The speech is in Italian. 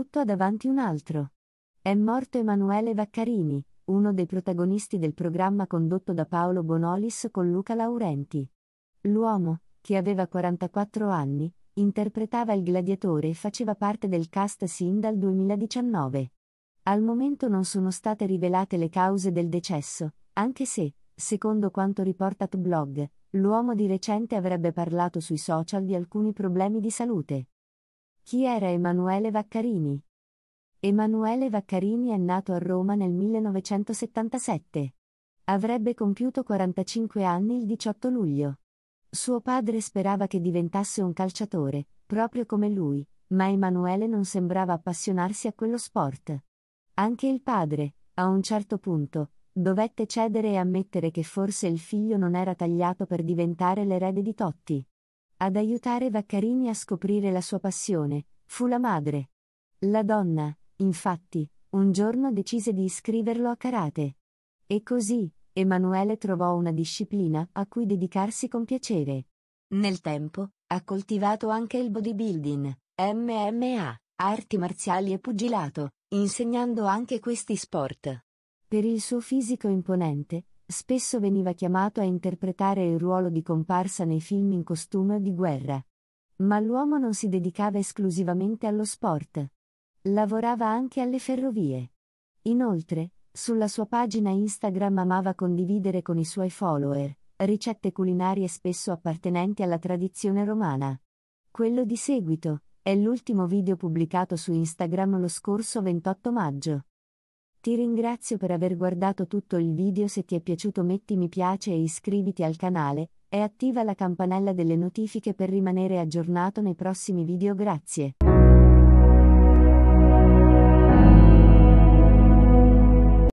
lutto ha davanti un altro. È morto Emanuele Vaccarini, uno dei protagonisti del programma condotto da Paolo Bonolis con Luca Laurenti. L'uomo, che aveva 44 anni, interpretava il gladiatore e faceva parte del cast sin dal 2019. Al momento non sono state rivelate le cause del decesso, anche se, secondo quanto riporta Blog, l'uomo di recente avrebbe parlato sui social di alcuni problemi di salute. Chi era Emanuele Vaccarini? Emanuele Vaccarini è nato a Roma nel 1977. Avrebbe compiuto 45 anni il 18 luglio. Suo padre sperava che diventasse un calciatore, proprio come lui, ma Emanuele non sembrava appassionarsi a quello sport. Anche il padre, a un certo punto, dovette cedere e ammettere che forse il figlio non era tagliato per diventare l'erede di Totti. Ad aiutare Vaccarini a scoprire la sua passione, fu la madre. La donna, infatti, un giorno decise di iscriverlo a karate. E così, Emanuele trovò una disciplina a cui dedicarsi con piacere. Nel tempo, ha coltivato anche il bodybuilding, MMA, arti marziali e pugilato, insegnando anche questi sport. Per il suo fisico imponente, spesso veniva chiamato a interpretare il ruolo di comparsa nei film in costume di guerra. Ma l'uomo non si dedicava esclusivamente allo sport. Lavorava anche alle ferrovie. Inoltre, sulla sua pagina Instagram amava condividere con i suoi follower ricette culinarie spesso appartenenti alla tradizione romana. Quello di seguito è l'ultimo video pubblicato su Instagram lo scorso 28 maggio. Ti ringrazio per aver guardato tutto il video se ti è piaciuto metti mi piace e iscriviti al canale, e attiva la campanella delle notifiche per rimanere aggiornato nei prossimi video grazie.